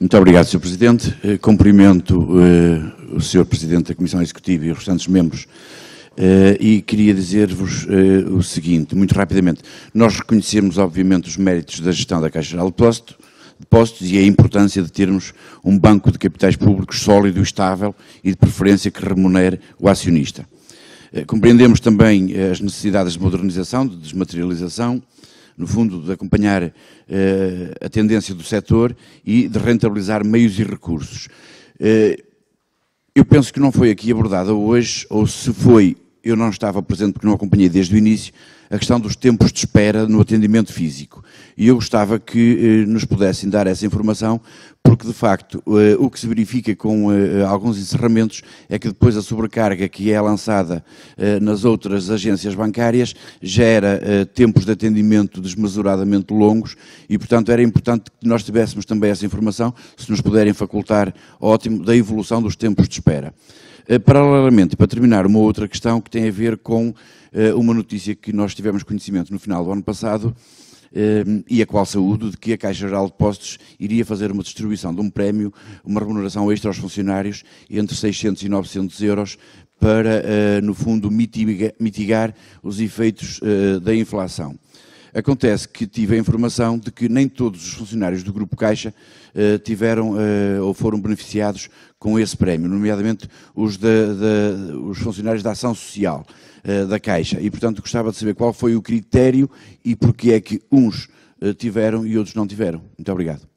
Muito obrigado, Sr. Presidente. Eh, cumprimento eh, o Sr. Presidente da Comissão Executiva e os restantes membros eh, e queria dizer-vos o seguinte, muito rapidamente. Nós reconhecemos, obviamente, os méritos da gestão da Caixa Geral de depósitos e a importância de termos um banco de capitais públicos sólido e estável e de preferência que remunere o acionista. Compreendemos também as necessidades de modernização, de desmaterialização, no fundo, de acompanhar uh, a tendência do setor e de rentabilizar meios e recursos. Uh, eu penso que não foi aqui abordada hoje, ou se foi, eu não estava presente porque não acompanhei desde o início, a questão dos tempos de espera no atendimento físico. E eu gostava que eh, nos pudessem dar essa informação, porque de facto eh, o que se verifica com eh, alguns encerramentos é que depois a sobrecarga que é lançada nas outras agências bancárias gera tempos de atendimento desmesuradamente longos e, portanto, era importante que nós tivéssemos também essa informação, se nos puderem facultar, ótimo, da evolução dos tempos de espera. Eh, paralelamente, para terminar, uma outra questão que tem a ver com eh, uma notícia que nós tivemos conhecimento no final do ano passado, eh, e a qual saúdo, de que a Caixa Geral de Depósitos iria fazer uma distribuição de um prémio, uma remuneração extra aos funcionários, entre 600 e 900 euros, para, no fundo, mitigar os efeitos da inflação. Acontece que tive a informação de que nem todos os funcionários do Grupo Caixa uh, tiveram uh, ou foram beneficiados com esse prémio, nomeadamente os, os funcionários da ação social uh, da Caixa. E, portanto, gostava de saber qual foi o critério e porquê é que uns tiveram e outros não tiveram. Muito obrigado.